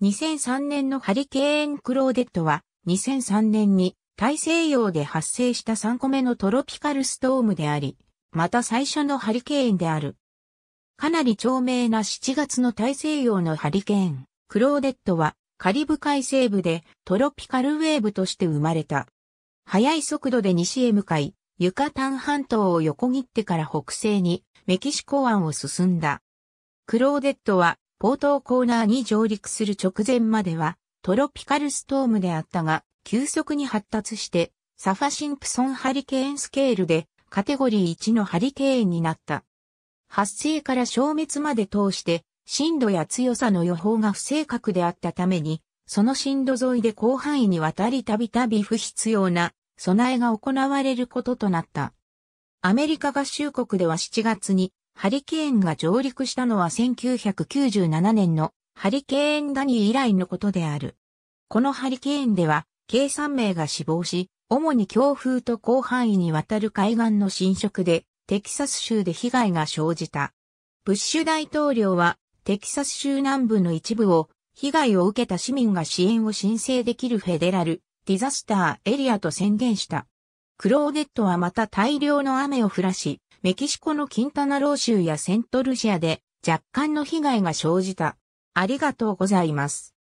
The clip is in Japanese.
2003年のハリケーンクローデットは2003年に大西洋で発生した3個目のトロピカルストームであり、また最初のハリケーンである。かなり長命な7月の大西洋のハリケーン、クローデットはカリブ海西部でトロピカルウェーブとして生まれた。速い速度で西へ向かい、ユカタン半島を横切ってから北西にメキシコ湾を進んだ。クローデットはポートコーナーに上陸する直前まではトロピカルストームであったが、急速に発達してサファシンプソンハリケーンスケールでカテゴリー1のハリケーンになった。発生から消滅まで通して震度や強さの予報が不正確であったために、その震度沿いで広範囲にわたりたびたび不必要な備えが行われることとなった。アメリカ合衆国では7月にハリケーンが上陸したのは1997年のハリケーンダニー以来のことである。このハリケーンでは、計3名が死亡し、主に強風と広範囲にわたる海岸の侵食で、テキサス州で被害が生じた。ブッシュ大統領は、テキサス州南部の一部を、被害を受けた市民が支援を申請できるフェデラル、ディザスターエリアと宣言した。クローデットはまた大量の雨を降らし、メキシコのキンタナロー州やセントルシアで若干の被害が生じた。ありがとうございます。